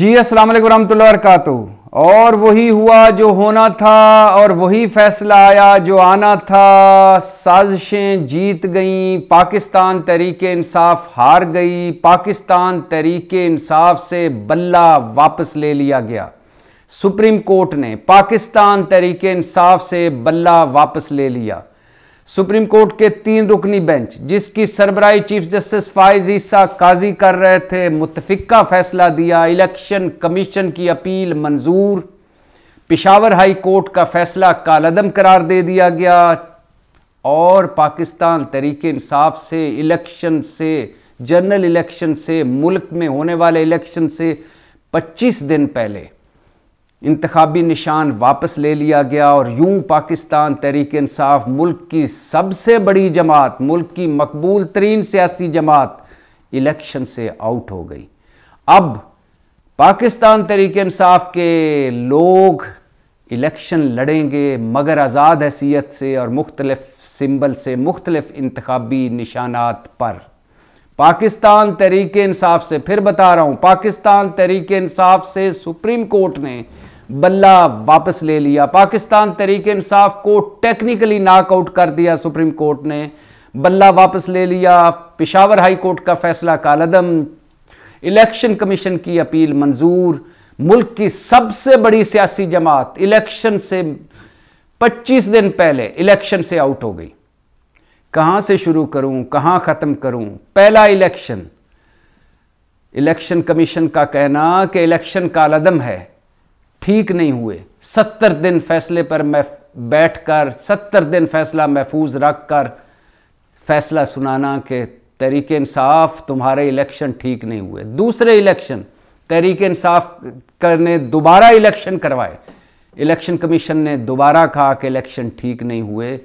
जी अस्सलाम वालेकुम रहमतुल्लाह वरकू और वही हुआ जो होना था और वही फैसला आया जो आना था साजिशें जीत गईं पाकिस्तान तहरीक इंसाफ हार गई पाकिस्तान तहरीक इंसाफ से बल्ला वापस ले लिया गया सुप्रीम कोर्ट ने पाकिस्तान तहरीक इंसाफ से बल्ला वापस ले लिया सुप्रीम कोर्ट के तीन रुकनी बेंच जिसकी सरबराई चीफ जस्टिस फाइज ईसा काजी कर रहे थे मुतफिका फैसला दिया इलेक्शन कमीशन की अपील मंजूर पिशावर हाई कोर्ट का फैसला कालदम करार दे दिया गया और पाकिस्तान तरीके इंसाफ से इलेक्शन से जनरल इलेक्शन से मुल्क में होने वाले इलेक्शन से 25 दिन पहले इंतबी निशान वापस ले लिया गया और यूं पाकिस्तान तहरीक इंसाफ मुल्क की सबसे बड़ी जमात मुल्क की मकबूल तरीन सियासी जमात इलेक्शन से आउट हो गई अब पाकिस्तान तहरीक इंसाफ के लोग इलेक्शन लड़ेंगे मगर आज़ाद हैसियत से और मुख्तलफ सिंबल से मुख्तलिफ इंतबी निशानात पर पाकिस्तान तहरीक इंसाफ से फिर बता रहा हूँ पाकिस्तान तहरीक इंसाफ से सुप्रीम कोर्ट ने बल्ला वापस ले लिया पाकिस्तान तरीके इंसाफ को टेक्निकली नॉकआउट कर दिया सुप्रीम कोर्ट ने बल्ला वापस ले लिया पिशावर हाई कोर्ट का फैसला कालदम इलेक्शन कमीशन की अपील मंजूर मुल्क की सबसे बड़ी सियासी जमात इलेक्शन से 25 दिन पहले इलेक्शन से आउट हो गई कहां से शुरू करूं कहां ख़त्म करूं पहला इलेक्शन इलेक्शन कमीशन का कहना कि इलेक्शन कालदम है ठीक नहीं हुए सत्तर दिन फैसले पर मैं बैठ कर सत्तर दिन फैसला महफूज रख कर फैसला सुनाना के तहरीक इंसाफ तुम्हारे इलेक्शन ठीक नहीं हुए दूसरे इलेक्शन तहरीक इंसाफ करने दोबारा इलेक्शन करवाए इलेक्शन कमीशन ने दोबारा कहा कि इलेक्शन ठीक नहीं हुए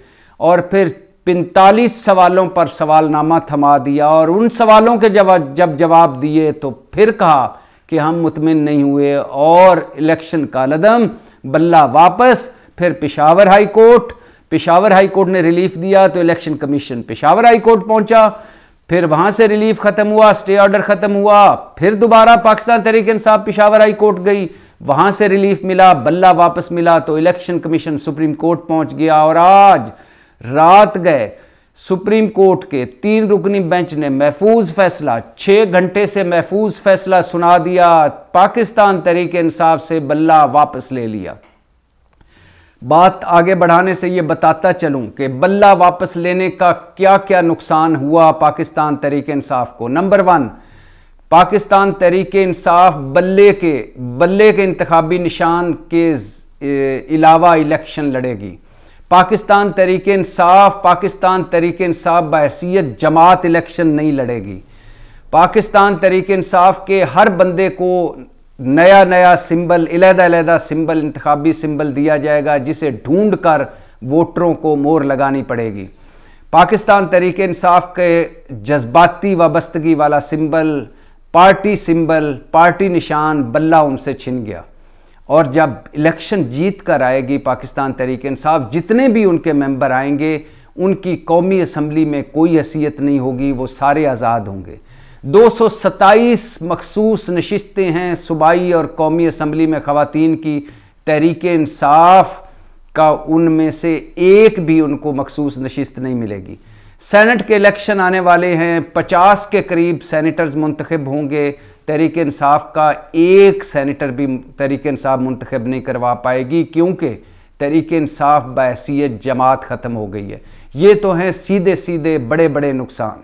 और फिर 45 सवालों पर सवालनामा थमा दिया और उन सवालों के जवाब जब जवाब दिए तो फिर कहा कि हम मुतमिन नहीं हुए और इलेक्शन का लदम बल्ला वापस फिर Peshawar high court Peshawar high court ने रिलीफ दिया तो election commission Peshawar high court पहुंचा फिर वहां से रिलीफ खत्म हुआ स्टे ऑर्डर खत्म हुआ फिर दोबारा पाकिस्तान तरीके इंसाफ पिशावर हाई कोर्ट गई वहां से रिलीफ मिला बल्ला वापस मिला तो इलेक्शन कमीशन सुप्रीम कोर्ट पहुंच गया और आज रात गए सुप्रीम कोर्ट के तीन रुकनी बेंच ने महफूज फैसला छः घंटे से महफूज फैसला सुना दिया पाकिस्तान तरीके इंसाफ से बल्ला वापस ले लिया बात आगे बढ़ाने से ये बताता चलूं कि बल्ला वापस लेने का क्या क्या नुकसान हुआ पाकिस्तान तरीके इंसाफ को नंबर वन पाकिस्तान तरीके इंसाफ बल्ले के बल्ले के इंतबी निशान के अलावा इलेक्शन लड़ेगी पाकिस्तान तरीके इंसाफ पाकिस्तान तरीके इंसाफ बहसीत जमात इलेक्शन नहीं लड़ेगी पाकिस्तान तरीके इंसाफ के हर बंदे को नया नया सिंबल अलहदादा सिंबल इंतबी सिंबल दिया जाएगा जिसे ढूंढ कर वोटरों को मोर लगानी पड़ेगी पाकिस्तान तरीके इंसाफ के जज्बाती वाबस्तगी वाला सिंबल पार्टी सिंबल पार्टी निशान बल्ला उनसे छिन गया और जब इलेक्शन जीत कर आएगी पाकिस्तान तहरीक इंसाफ जितने भी उनके मेंबर आएंगे उनकी कौमी असम्बली में कोई हैसियत नहीं होगी वो सारे आज़ाद होंगे दो सौ सत्ताईस मखसूस नशस्तें हैं सूबाई और कौमी असम्बली में खातन की तहरीक इंसाफ का उनमें से एक भी उनको मखसूस नशस्त नहीं मिलेगी सैनट के इलेक्शन आने वाले हैं पचास के करीब सैनिटर्स मुंतखब होंगे तहरीक इंसाफ का एक सेनेटर भी तहरीक इंसाफ मंतखब नहीं करवा पाएगी क्योंकि तहरीक इंसाफ बहसीत जमात ख़त्म हो गई है ये तो हैं सीधे सीधे बड़े बड़े नुकसान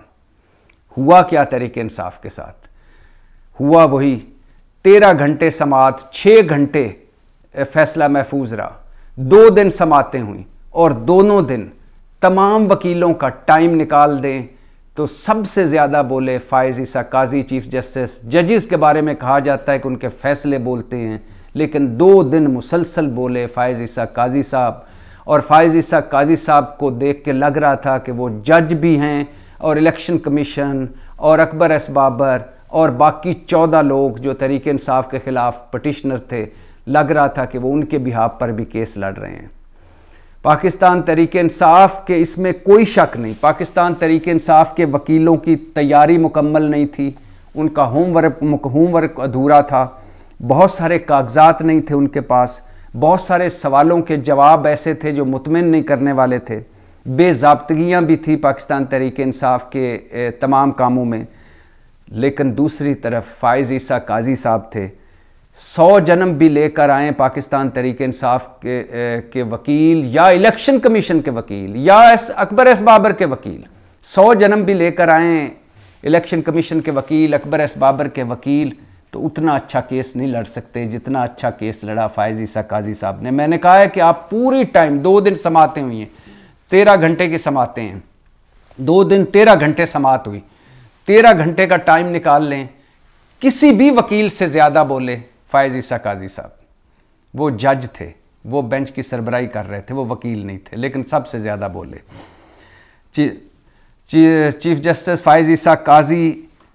हुआ क्या तहरीक इंसाफ के साथ हुआ वही तेरह घंटे समात छः घंटे फैसला महफूज रहा दो दिन समातें हुई और दोनों दिन तमाम वकीलों का टाइम निकाल दें तो सबसे ज़्यादा बोले फायज़ ईसा काजी चीफ जस्टिस जजेस के बारे में कहा जाता है कि उनके फैसले बोलते हैं लेकिन दो दिन मुसलसल बोले फायज़ ईसा काजी साहब और फायज़ ईसा काजी साहब को देख के लग रहा था कि वो जज भी हैं और इलेक्शन कमीशन और अकबर एस बाबर और बाकी चौदह लोग जो तरीके इंसाफ के ख़िलाफ़ पटिशनर थे लग रहा था कि वो उनके बिहाब पर भी केस लड़ रहे हैं पाकिस्तान तरीके इंसाफ के इसमें कोई शक नहीं पाकिस्तान तरीके इंसाफ के वकीलों की तैयारी मुकम्मल नहीं थी उनका होमवर्क होमवर्क अधूरा था बहुत सारे कागजात नहीं थे उनके पास बहुत सारे सवालों के जवाब ऐसे थे जो मुतमिन नहीं करने वाले थे बेजाबतगियाँ भी थी पाकिस्तान तरीके इंसाफ के तमाम कामों में लेकिन दूसरी तरफ फ़ायज़ ईसा काजी साहब थे सौ जन्म भी लेकर आए पाकिस्तान तहरीक इंसाफ के ए, के वकील या इलेक्शन कमीशन के वकील या एस अकबर एस बाबर के वकील सौ जन्म भी लेकर आए इलेक्शन कमीशन के वकील अकबर एस बाबर के वकील तो उतना अच्छा केस नहीं लड़ सकते जितना अच्छा केस लड़ा फायज ईसा काजी साहब ने मैंने कहा है कि आप पूरी टाइम दो दिन समाते हुई हैं तेरह घंटे की समाते हैं दो दिन तेरह घंटे समात हुई तेरह घंटे का टाइम निकाल लें किसी भी वकील से ज़्यादा बोले फायज ईसा काजी साहब वो जज थे वो बेंच की सरबराही कर रहे थे वो वकील नहीं थे लेकिन सबसे ज़्यादा बोले ची, ची, चीफ जस्टिस फायज ईसा काजी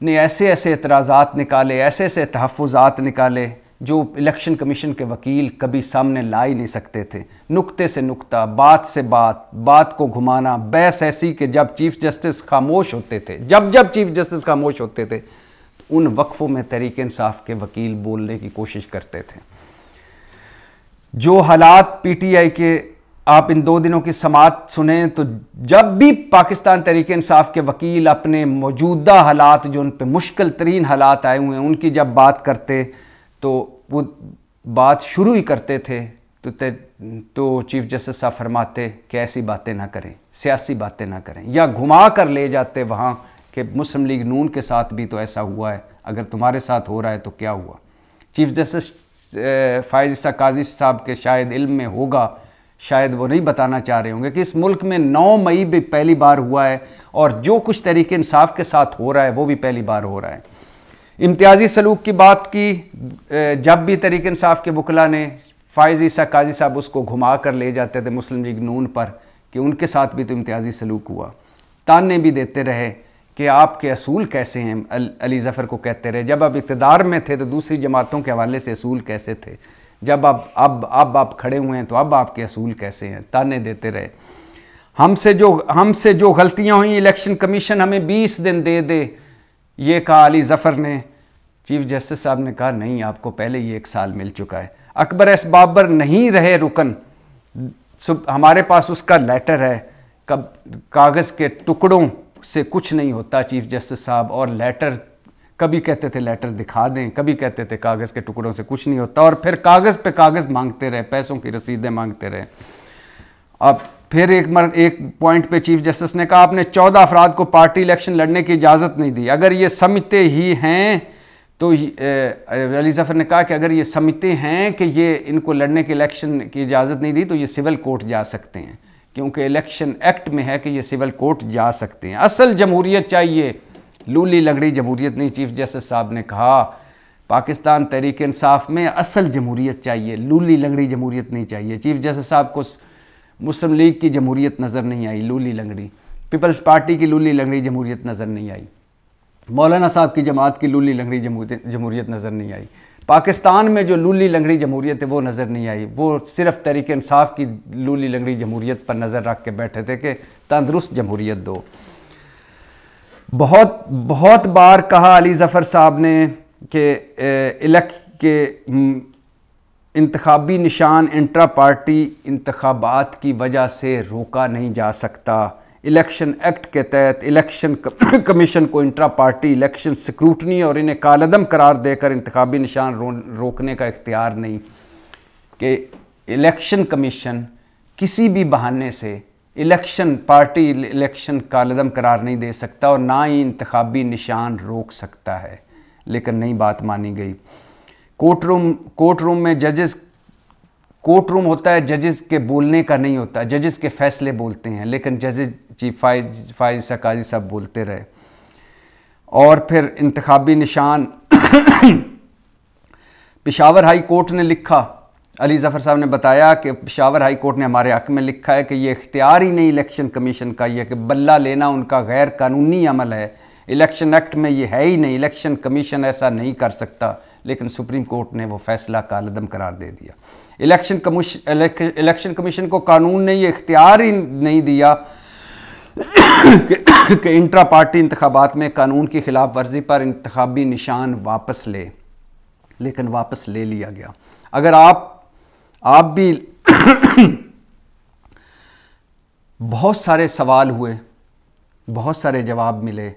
ने ऐसे ऐसे एतराज़ात निकाले ऐसे ऐसे तहफ़ात निकाले जो इलेक्शन कमीशन के वकील कभी सामने ला ही नहीं सकते थे नुक्ते से नुक्ता बात से बात बात को घुमाना बहस ऐसी कि जब चीफ जस्टिस खामोश होते थे जब जब चीफ जस्टिस खामोश होते थे उन वक्फ़ों में तहरीक इंसाफ के वकील बोलने की कोशिश करते थे जो हालात पीटीआई के आप इन दो दिनों की समात सुने तो जब भी पाकिस्तान तहरीक इंसाफ के वकील अपने मौजूदा हालात जो उन पर मुश्किल तरीन हालात आए हुए हैं उनकी जब बात करते तो वो बात शुरू ही करते थे तो तो चीफ जस्टिस साहब फरमाते कि ऐसी बातें ना करें सियासी बातें ना करें या घुमा कर ले जाते वहाँ कि मुस्लिम लीग नून के साथ भी तो ऐसा हुआ है अगर तुम्हारे साथ हो रहा है तो क्या हुआ चीफ जस्टिस फायज ईसा काजी साहब के शायद इल्म में होगा शायद वो नहीं बताना चाह रहे होंगे कि इस मुल्क में 9 मई भी पहली बार हुआ है और जो कुछ तरीके इंसाफ के साथ हो रहा है वो भी पहली बार हो रहा है इम्तियाजी सलूक की बात की जब भी तरीके इंसाफ के वकला ने फायज ईसा काजी साहब उसको घुमा कर ले जाते थे मुस्लिम लीग नून पर कि उनके साथ भी तो इम्तियाजी सलूक हुआ ताने भी देते रहे कि आपके असूल कैसे हैं अली ज़फ़र को कहते रहे जब आप इकतदार में थे तो दूसरी जमातों के हवाले से असूल कैसे थे जब आप अब अब आप खड़े हुए हैं तो अब आपके असूल कैसे हैं ताने देते रहे हमसे जो हमसे जो गलतियां हुई इलेक्शन कमीशन हमें 20 दिन दे दे ये कहा अली ज़फ़र ने चीफ जस्टिस साहब ने कहा नहीं आपको पहले ही एक साल मिल चुका है अकबर एस बाबर नहीं रहे रुकन हमारे पास उसका लेटर है कब कागज़ के टुकड़ों से कुछ नहीं होता चीफ जस्टिस साहब और लेटर कभी कहते थे लेटर दिखा दें कभी कहते थे कागज़ के टुकड़ों से कुछ नहीं होता और फिर कागज़ पे कागज़ मांगते रहे पैसों की रसीदें मांगते रहे अब फिर एक मर एक पॉइंट पे चीफ जस्टिस ने कहा आपने चौदह अफराद को पार्टी इलेक्शन लड़ने की इजाज़त नहीं दी अगर ये समिति ही हैं तो अली जफ़र ने कहा कि अगर ये समिति हैं कि ये इनको लड़ने के इलेक्शन की इजाज़त नहीं दी तो ये सिविल कोर्ट जा सकते हैं क्योंकि इलेक्शन एक्ट में है कि ये सिविल कोर्ट जा सकते हैं असल जमहूरियत चाहिए लूली लगड़ी जमहूरियत नहीं चीफ जस्टिस साहब ने कहा पाकिस्तान तहरीक इंसाफ में असल जमहूरियत चाहिए लूली लंगड़ी जमहूरियत नहीं चाहिए चीफ जस्टिस साहब को मुस्लिम लीग की जमहूरियत नज़र नहीं आई लूली लंगड़ी पीपल्स पार्टी की लूली लंगड़ी जमहूरियत नज़र नहीं आई मौलाना साहब की जमात की लूली लंगड़ी जमहूरियत नज़र नहीं आई पाकिस्तान में जो लूली लंगड़ी जमहूरियत है वो नज़र नहीं आई वो सिर्फ तहरीक इंसाफ की लूली लंगड़ी जमहूरियत पर नज़र रख के बैठे थे कि तंदरुस्त जमहूरियत दो बहुत बहुत बार कहा अली ज़फ़र साहब ने कि इलेक्ट के हम्म, इंतबी निशान इंट्रा पार्टी इंतबात की वजह से रोका नहीं जा सकता इलेक्शन एक्ट के तहत इलेक्शन कमीशन को इंट्रा पार्टी इलेक्शन सिक्रूटनी और इन्हें कालदम करार देकर इंतबी निशान रो, रोकने का इख्तियार नहीं कि इलेक्शन कमीशन किसी भी बहाने से इलेक्शन पार्टी इलेक्शन कालदम करार नहीं दे सकता और ना ही इंतबी निशान रोक सकता है लेकिन नई बात मानी गई कोर्ट रूम कोर्ट रूम में जजेस कोर्ट रूम होता है जजेस के बोलने का नहीं होता जजेस के फैसले बोलते हैं लेकिन जजेस जी फाइज फाइज सकाजी सब बोलते रहे और फिर इंतबी निशान पिशावर हाई कोर्ट ने लिखा अली जफ़र साहब ने बताया कि पिशावर हाई कोर्ट ने हमारे हक में लिखा है कि ये इख्तियार ही नहीं इलेक्शन कमीशन का यह कि बल्ला लेना उनका गैर कानूनी अमल है इलेक्शन एक्ट में ये है ही नहीं इलेक्शन कमीशन ऐसा नहीं कर सकता लेकिन सुप्रीम कोर्ट ने वो फैसला कालदम करार दे दिया इलेक्शन कमीशन इलेक्शन कमीशन को कानून ने ये इख्तियार ही नहीं दिया कि, कि इंट्रा पार्टी इंतबात में कानून की खिलाफ वर्जी पर इंतबी निशान वापस ले लेकिन वापस ले लिया गया अगर आप आप भी बहुत सारे सवाल हुए बहुत सारे जवाब मिले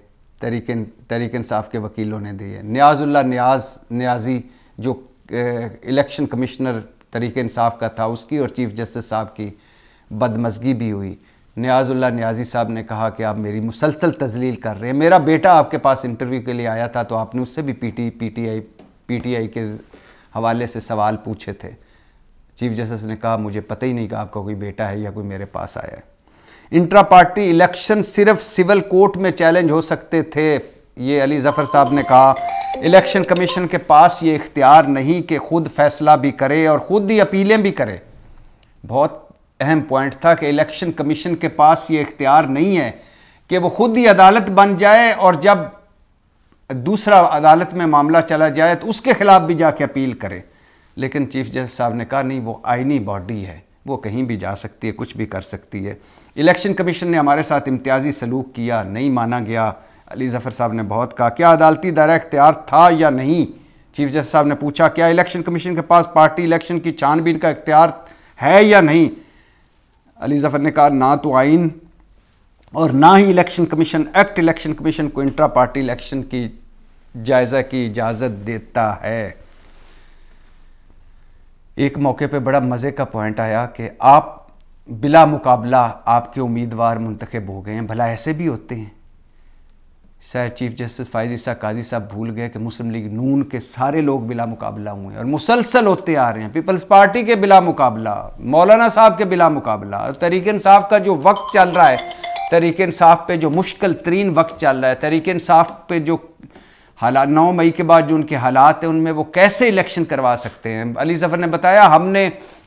तरीके तरीक़न इंसाफ के वकीलों ने दी है न्याजुल्ला न्याज न्याजी जो इलेक्शन कमिश्नर तरीक इंसाफ का था उसकी और चीफ जस्टिस साहब की बदमजगी भी हुई न्याजुल्ला न्याजी साहब ने कहा कि आप मेरी मुसलसल तजलील कर रहे हैं मेरा बेटा आपके पास इंटरव्यू के लिए आया था तो आपने उससे भी पी पीटीआई पीटीआई के हवाले से सवाल पूछे थे चीफ जस्टिस ने कहा मुझे पता ही नहीं कि आपका कोई बेटा है या कोई मेरे पास आया है इंट्रा पार्टी इलेक्शन सिर्फ सिविल कोर्ट में चैलेंज हो सकते थे ये अली जफ़र साहब ने कहा इलेक्शन कमीशन के पास ये इख्तियार नहीं कि खुद फैसला भी करे और ख़ुद ही अपीलें भी करे बहुत अहम पॉइंट था कि इलेक्शन कमीशन के पास ये इख्तियार नहीं है कि वो खुद ही अदालत बन जाए और जब दूसरा अदालत में मामला चला जाए तो उसके ख़िलाफ़ भी जाके अपील करे लेकिन चीफ जस्टिस साहब ने कहा नहीं वो आइनी बॉडी है वो कहीं भी जा सकती है कुछ भी कर सकती है इलेक्शन कमीशन ने हमारे साथ इम्तियाजी सलूक किया नहीं माना गया अली जफ़र साहब ने बहुत कहा क्या अदालती दायरा इख्तियार था या नहीं चीफ जस्टिस साहब ने पूछा क्या इलेक्शन कमीशन के पास पार्टी इलेक्शन की छानबीन का इख्तियार है या नहीं अली जफ़र ने कहा ना तो आइन और ना ही election commission act election commission को इंट्रा पार्टी इलेक्शन की जायज़ा की इजाज़त देता है एक मौके पे बड़ा मज़े का पॉइंट आया कि आप बिला मुकाबला आपके उम्मीदवार मुंतखब हो गए हैं भला ऐसे भी होते हैं शायद चीफ जस्टिस फायजी साहब काजी साहब भूल गए कि मुस्लिम लीग नून के सारे लोग बिला मुकाबला हुए हैं और मुसलसल होते आ रहे हैं पीपल्स पार्टी के बिला मुकाबला मौलाना साहब के बिला मुकाबला और तरीक इंसाफ का जो वक्त चल रहा है तरीक इंसाफ पे जो मुश्किल तरीन वक्त चल रहा है तरीक इंसाफ पे जो हालात नौ मई के बाद जो उनके हालात हैं उनमें वो कैसे इलेक्शन करवा सकते हैं अली जफ़र ने बताया हमने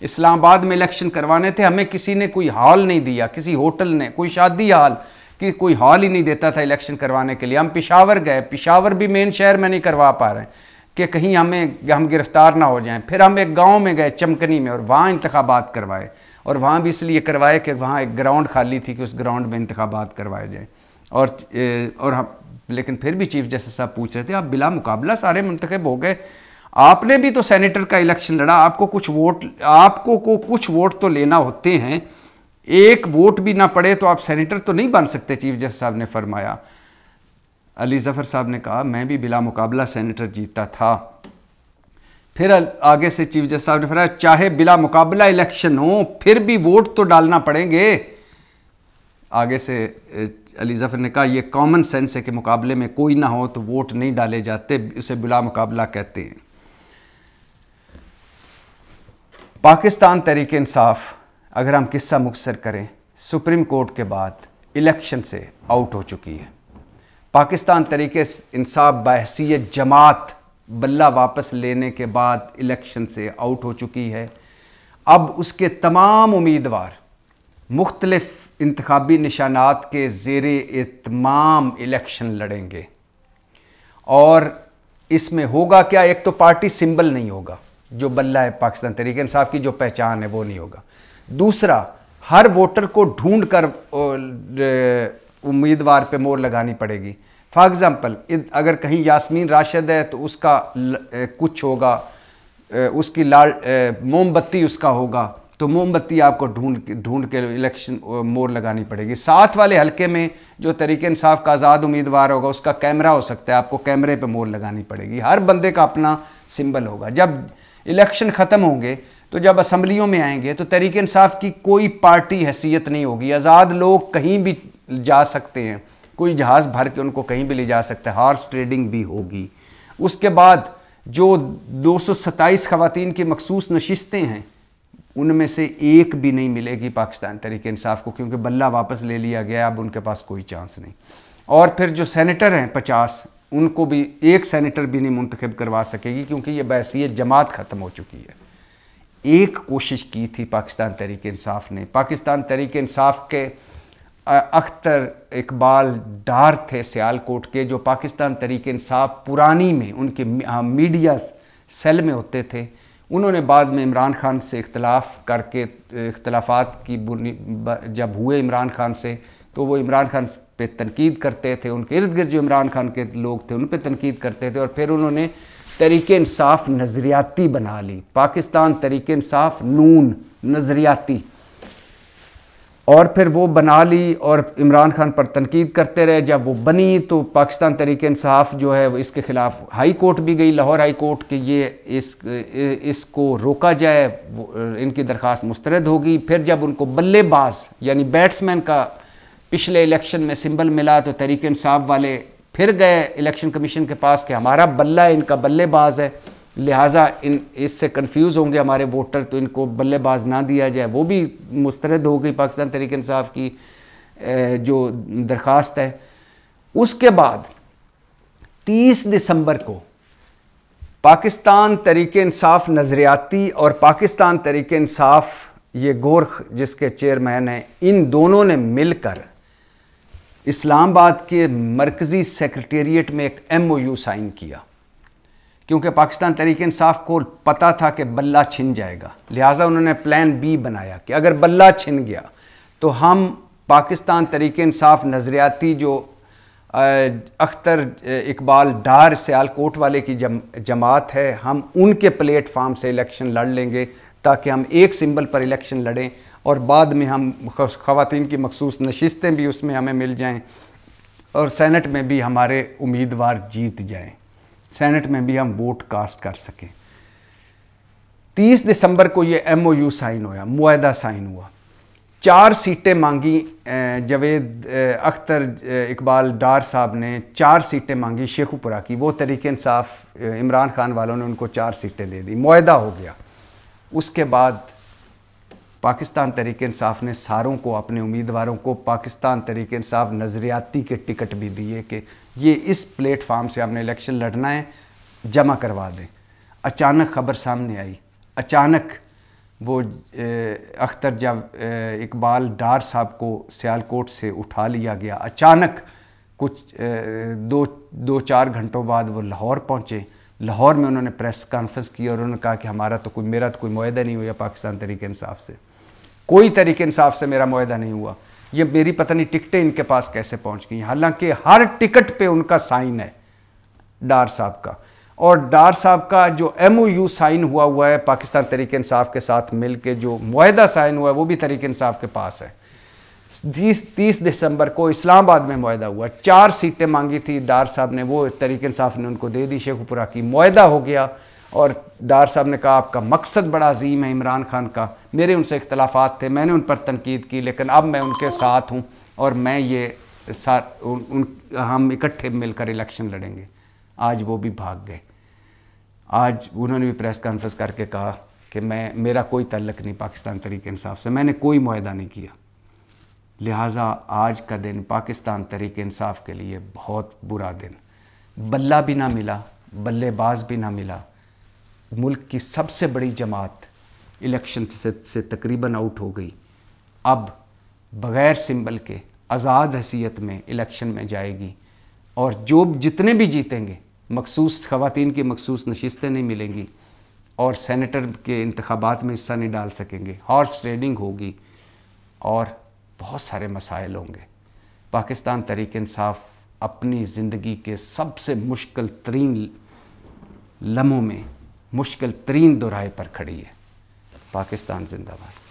इस्लामाबाद में इलेक्शन करवाने थे हमें किसी ने कोई हॉल नहीं दिया किसी होटल ने कोई शादी हॉल कि कोई हॉल ही नहीं देता था इलेक्शन करवाने के लिए हम पिशावर गए पिशावर भी मेन शहर में नहीं करवा पा रहे कि कहीं हमें हम गिरफ्तार ना हो जाएं फिर हम एक गांव में गए चमकनी में और वहाँ इंतबात करवाए और वहाँ भी इसलिए करवाए कि वहाँ एक ग्राउंड खाली थी कि उस ग्राउंड में इंतबात करवाए जाएँ और और हम लेकिन फिर भी चीफ जस्टिस साहब पूछ रहे थे आप बिला मुकाबला सारे मंतखब हो गए आपने भी तो सेनेटर का इलेक्शन लड़ा आपको कुछ वोट आपको को कुछ वोट तो लेना होते हैं एक वोट भी ना पड़े तो आप सेनेटर तो नहीं बन सकते चीफ जस्टिस साहब ने फरमाया अली जफ़र साहब ने कहा मैं भी बिला मुकाबला सेनेटर जीता था फिर आगे से चीफ जस्टिस साहब ने फरमाया चाहे बिला मुकाबला इलेक्शन हो फिर भी वोट तो डालना पड़ेंगे आगे से अली जफ़र ने कहा यह कॉमन सेंस है कि मुकाबले में कोई ना हो तो वोट नहीं डाले जाते इसे बिला मुकाबला कहते हैं पाकिस्तान तहरीक इंसाफ अगर हम किस्सा मुखसर करें सुप्रीम कोर्ट के बाद इलेक्शन से आउट हो चुकी है पाकिस्तान तरीके इंसाफ बहसीत जमात बल्ला वापस लेने के बाद इलेक्शन से आउट हो चुकी है अब उसके तमाम उम्मीदवार मुख्तलफ़ इंतबी निशानात के ज़ेर तमाम इलेक्शन लड़ेंगे और इसमें होगा क्या एक तो पार्टी सिंबल नहीं होगा जो बल्ला है पाकिस्तान तरीके इंसाफ की जो पहचान है वो नहीं होगा दूसरा हर वोटर को ढूंढ कर उम्मीदवार पे मोर लगानी पड़ेगी फॉर एग्ज़ाम्पल अगर कहीं यासमीन राशिद है तो उसका कुछ होगा उसकी लाल मोमबत्ती उसका होगा तो मोमबत्ती आपको ढूंढ ढूंढ के इलेक्शन मोर लगानी पड़ेगी साथ वाले हलके में जो तरीके इंसाफ का आज़ाद उम्मीदवार होगा उसका कैमरा हो सकता है आपको कैमरे पे मोर लगानी पड़ेगी हर बंदे का अपना सिंबल होगा जब इलेक्शन ख़त्म होंगे तो जब असम्बलियों में आएंगे तो तरीके इंसाफ की कोई पार्टी हैसियत नहीं होगी आज़ाद लोग कहीं भी जा सकते हैं कोई जहाज़ भर के उनको कहीं भी ले जा सकता है हॉर्स ट्रेडिंग भी होगी उसके बाद जो दो सौ खवतान की मखसूस नशिस्तें हैं उनमें से एक भी नहीं मिलेगी पाकिस्तान तरीके इंसाफ को क्योंकि बल्ला वापस ले लिया गया अब उनके पास कोई चांस नहीं और फिर जो सेनेटर हैं पचास उनको भी एक सेनेटर भी नहीं मुंतखब करवा सकेगी क्योंकि ये बहसीत जमात ख़त्म हो चुकी है एक कोशिश की थी पाकिस्तान तरीके इंसाफ ने पाकिस्तान तरीके इंसाफ के अख्तर इकबाल डार थे सियालकोट के जो पाकिस्तान तरीके इंसाफ पुरानी में उनके हाँ, मीडिया सेल में होते थे उन्होंने बाद में इमरान खान से इख्तलाफ करके इख्तलाफात की जब हुए इमरान खान से तो वो इमरान खान पे तनकीद करते थे उनके इर्द गिर्द जो इमरान खान के लोग थे उन पर तनकीद करते थे और फिर उन्होंने तरीक इंसाफ नज़रियाती बना ली पाकिस्तान तरीक इंसाफ नून नज़रियाती और फिर वो बना ली और इमरान खान पर तनकीद करते रहे जब वो बनी तो पाकिस्तान तरीके इंसाफ जो है वो इसके ख़िलाफ़ हाई कोर्ट भी गई लाहौर हाई कोर्ट कि ये इस इसको रोका जाए इनकी दरख्वास्त मुस्तरद होगी फिर जब उनको बल्लेबाज यानी बैट्समैन का पिछले इलेक्शन में सिंबल मिला तो तरीके इंसाफ वाले फिर गए इलेक्शन कमीशन के पास कि हमारा बल्ला इनका बल्लेबाज है लिहाजा इन इससे कन्फ़्यूज़ होंगे हमारे वोटर तो इनको बल्लेबाज ना दिया जाए वो भी मुस्तरद हो गई पाकिस्तान तहरीक इंसाफ की जो दरख्वास्त है उसके बाद 30 दिसंबर को पाकिस्तान तरीके इंसाफ नज़रियाती और पाकिस्तान तरीके इंसाफ ये गोरख जिसके चेयरमैन हैं इन दोनों ने मिलकर इस्लामाबाद के मरकज़ी सेक्रटेरिएट में एक एमओयू साइन किया क्योंकि पाकिस्तान तरीक इंसाफ को पता था कि बल्ला छिन जाएगा लिहाजा उन्होंने प्लान बी बनाया कि अगर बल्ला छिन गया तो हम पाकिस्तान तरीक इंसाफ नज़रियाती जो अख्तर इकबाल डार सयालकोट वाले की जम, जमात है हम उनके प्लेटफार्म से इलेक्शन लड़ लेंगे ताकि हम एक सिंबल पर इलेक्शन लड़ें और बाद में हम ख़वान की मखसूस नशस्तें भी उसमें हमें मिल जाएँ और सैनट में भी हमारे उम्मीदवार जीत जाएँ सेनेट में भी हम वोट कास्ट कर सकें 30 दिसंबर को ये एमओयू साइन होया मुआदा साइन हुआ चार सीटें मांगी जवेद अख्तर इकबाल डार साहब ने चार सीटें मांगी शेखुपुरा की वो तरीके इंसाफ इमरान खान वालों ने उनको चार सीटें दे दी माहा हो गया उसके बाद पाकिस्तान तरीक इंसाफ ने सारों को अपने उम्मीदवारों को पाकिस्तान तरीक इंसाफ नज़रियाती के टिकट भी दिए कि ये इस प्लेटफार्म से हमने इलेक्शन लड़ना है जमा करवा दें अचानक खबर सामने आई अचानक वो अख्तर जब इकबाल डार साहब को सियालकोट से उठा लिया गया अचानक कुछ दो दो चार घंटों बाद वो लाहौर पहुँचे लाहौर में उन्होंने प्रेस कॉन्फ्रेंस की और उन्होंने कहा कि हमारा तो कोई मेरा तो कोई माहदा नहीं हुआ पाकिस्तान तरीके इंसाफ से कोई तरीके इंसाफ से मेरा माहा नहीं हुआ ये मेरी पता नहीं टिकटें इनके पास कैसे पहुंच गई हालांकि हर टिकट पे उनका साइन है डार साहब का और डार साहब का जो एम साइन हुआ हुआ है पाकिस्तान तरीके इंसाफ के साथ मिल के जो मुहिदा साइन हुआ है वो भी तरीके इंसाफ के पास है तीस तीस दिसंबर को इस्लामाबाद में मुहिदा हुआ चार सीटें मांगी थी डार साहब ने वो तरीके इंसाफ ने उनको दे दी शेखपुरा की माहा हो गया और डार साहब ने कहा आपका मकसद बड़ा अजीम है इमरान खान का मेरे उनसे इख्तलाफात थे मैंने उन पर तनकीद की लेकिन अब मैं उनके साथ हूँ और मैं ये सार उन, उन हम इकट्ठे मिलकर इलेक्शन लड़ेंगे आज वो भी भाग गए आज उन्होंने भी प्रेस कॉन्फ्रेंस करके कहा कि मैं मेरा कोई तल्लक नहीं पाकिस्तान तरीके इंसाफ से मैंने कोई माहा नहीं किया लिहाजा आज का दिन पाकिस्तान तरीके इंसाफ के लिए बहुत बुरा दिन बल्ला भी ना मिला बल्लेबाज भी ना मिला मुल्क की सबसे बड़ी जमात इलेक्शन से, से तकरीबन आउट हो गई अब बग़ैर सिंबल के आज़ाद हैसियत में इलेक्शन में जाएगी और जो जितने भी जीतेंगे मखसूस ख़वान की मखसूस नशस्तें नहीं मिलेंगी और सैनिटर के इंतबात में हिस्सा नहीं डाल सकेंगे हॉर्स ट्रेडिंग होगी और बहुत सारे मसाइल होंगे पाकिस्तान तरीक इंसाफ अपनी ज़िंदगी के सबसे मुश्किल तरीन लम्हों में मुश्किल तरीन दोराहे पर खड़ी है पाकिस्तान जिंदाबाद